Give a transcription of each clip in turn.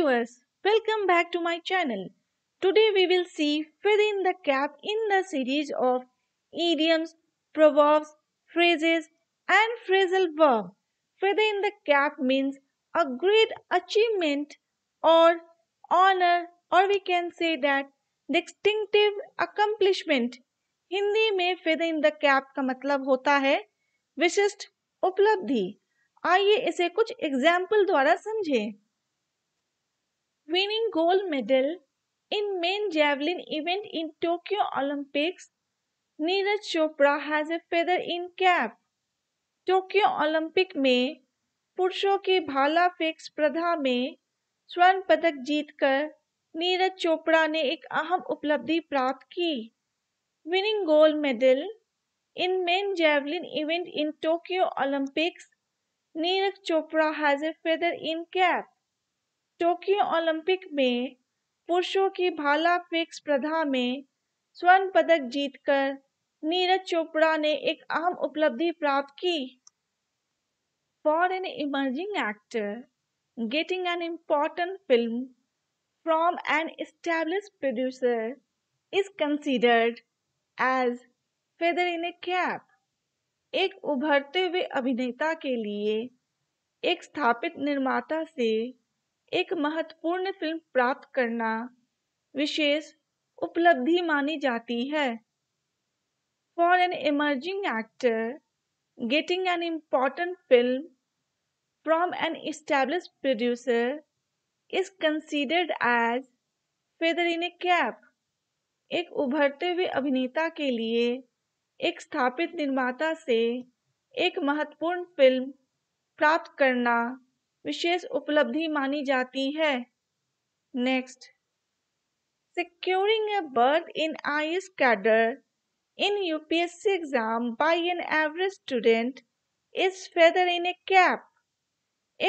viewers, welcome back to my channel. Today we will see fill in the gap in the series of idioms, proverbs, phrases and phrasal verb. fill in the gap means a great achievement or honor or we can say that distinctive accomplishment hindi mein fill in the gap ka matlab hota hai विशिष्ट उपलब्धि आइए इसे कुछ example द्वारा समझें winning gold medal in main javelin event in Tokyo Olympics, Neeraj Chopra has a feather in cap Tokyo Olympic में पुरुषों की भाला फेंक स्पर्धा में स्वर्ण पदक जीतकर नीरज चोपड़ा ने एक अहम उपलब्धि प्राप्त की winning gold medal in men javelin event in Tokyo Olympics Neeraj Chopra has a feather in cap Tokyo Olympic में पुरुषों की भाला फेंक स्पर्धा में स्वर्ण पदक जीतकर नीरज चोपड़ा ने एक अहम उपलब्धि प्राप्त की for an emerging actor getting an important film from an established producer is considered as feather in a cap एक उभरते हुए अभिनेता के लिए एक स्थापित निर्माता से एक महत्वपूर्ण फिल्म प्राप्त करना विशेष उपलब्धि मानी जाती है for an emerging actor getting an important film from an establish producer is considered as feather in a cap एक उभरते हुए अभिनेता के लिए एक स्थापित निर्माता से एक महत्वपूर्ण फिल्म प्राप्त करना विशेष उपलब्धि मानी जाती है next a berth in I S cadre in UPSC exam by an average student is feather in a cap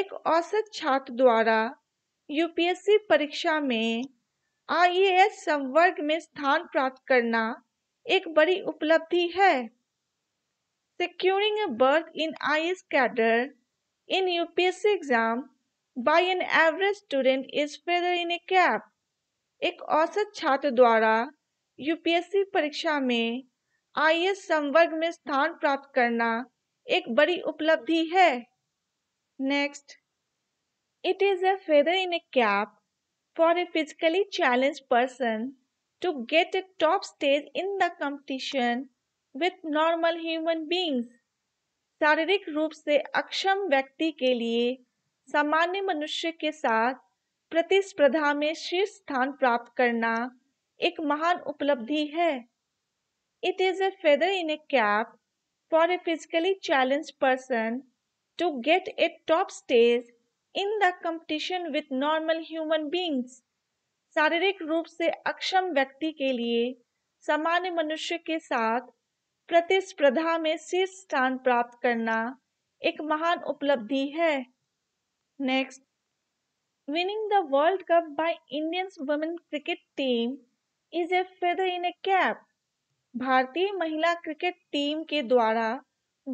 एक औसत छात्र द्वारा यूपीएससी परीक्षा में आईएएस संवर्ग में स्थान प्राप्त करना एक बड़ी उपलब्धि है securing a berth in I S cadre in UPSC exam by an average student is feather in a cap. एक औसत छात्र द्वारा यूपीएससी परीक्षा में आई संवर्ग में स्थान प्राप्त करना एक बड़ी उपलब्धि है next it is a feather in a cap for a physically challenge person to get a top stage in the competition with normal human beings. शारीरिक रूप से अक्षम व्यक्ति के लिए सामान्य मनुष्य के साथ प्रतिस्पर्धा में शीर्ष स्थान प्राप्त करना एक महान उपलब्धि है it is a feather in a cap for a physically challenge person to get a top stage in the competition with normal human beings शारीरिक रूप से अक्षम व्यक्ति के लिए सामान्य मनुष्य के साथ प्रतिस्पर्धा में शीर्ष स्थान प्राप्त करना एक महान उपलब्धि है next winning the world cup by Indian's women cricket team is a feather in a cap भारतीय महिला क्रिकेट टीम के द्वारा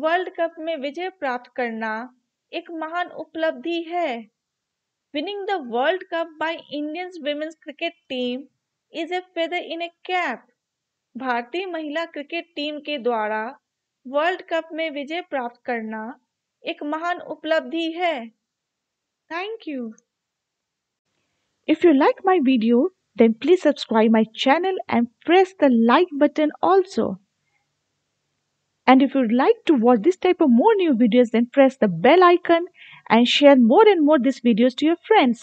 वर्ल्ड कप में विजय प्राप्त करना एक महान उपलब्धि है winning the world cup by Indian women's cricket team is a feather in a cap भारतीय महिला क्रिकेट टीम के द्वारा वर्ल्ड कप में विजय प्राप्त करना एक महान उपलब्धि है thank you if you like my video then please subscribe my channel and press the like button also. And if you'd like to watch this type of more new videos, then press the bell icon and share more and more these videos to your friends.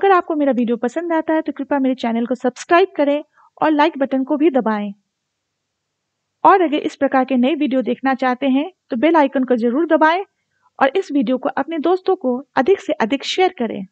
अगर आपको मेरा video पसंद आता है तो कृपया मेरे channel को सब्सक्राइब करें और लाइक बटन को भी दबाएं और अगर इस प्रकार के नए वीडियो देखना चाहते हैं तो बेल आइकन को जरूर दबाएं और इस वीडियो को अपने दोस्तों को अधिक से अधिक शेयर करें